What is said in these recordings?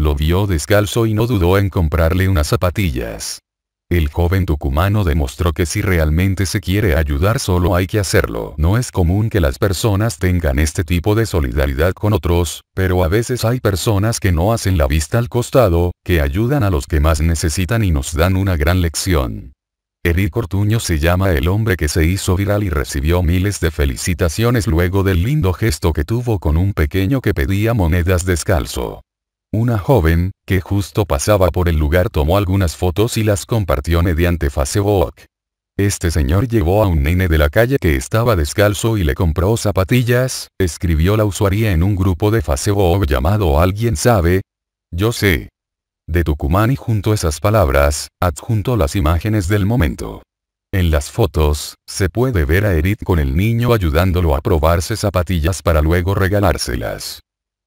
Lo vio descalzo y no dudó en comprarle unas zapatillas. El joven tucumano demostró que si realmente se quiere ayudar solo hay que hacerlo. No es común que las personas tengan este tipo de solidaridad con otros, pero a veces hay personas que no hacen la vista al costado, que ayudan a los que más necesitan y nos dan una gran lección. Eric Ortuño se llama el hombre que se hizo viral y recibió miles de felicitaciones luego del lindo gesto que tuvo con un pequeño que pedía monedas descalzo. Una joven, que justo pasaba por el lugar tomó algunas fotos y las compartió mediante Facebook. Este señor llevó a un nene de la calle que estaba descalzo y le compró zapatillas, escribió la usuaria en un grupo de Facebook llamado Alguien sabe. Yo sé. De Tucumán y junto esas palabras, adjunto las imágenes del momento. En las fotos, se puede ver a Erit con el niño ayudándolo a probarse zapatillas para luego regalárselas.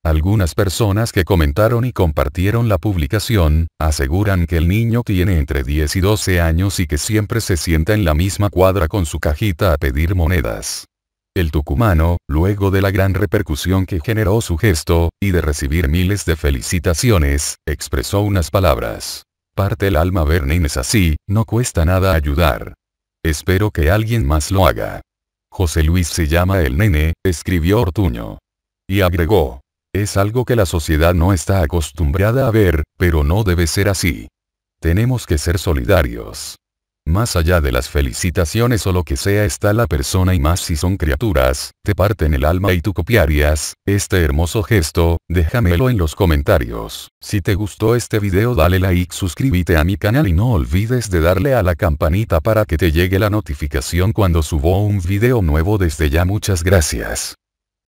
Algunas personas que comentaron y compartieron la publicación, aseguran que el niño tiene entre 10 y 12 años y que siempre se sienta en la misma cuadra con su cajita a pedir monedas. El tucumano, luego de la gran repercusión que generó su gesto, y de recibir miles de felicitaciones, expresó unas palabras. Parte el alma ver nenes así, no cuesta nada ayudar. Espero que alguien más lo haga. José Luis se llama el nene, escribió Ortuño. Y agregó, es algo que la sociedad no está acostumbrada a ver, pero no debe ser así. Tenemos que ser solidarios. Más allá de las felicitaciones o lo que sea está la persona y más si son criaturas, te parten el alma y tú copiarías, este hermoso gesto, déjamelo en los comentarios. Si te gustó este video dale like, suscríbete a mi canal y no olvides de darle a la campanita para que te llegue la notificación cuando subo un video nuevo desde ya muchas gracias.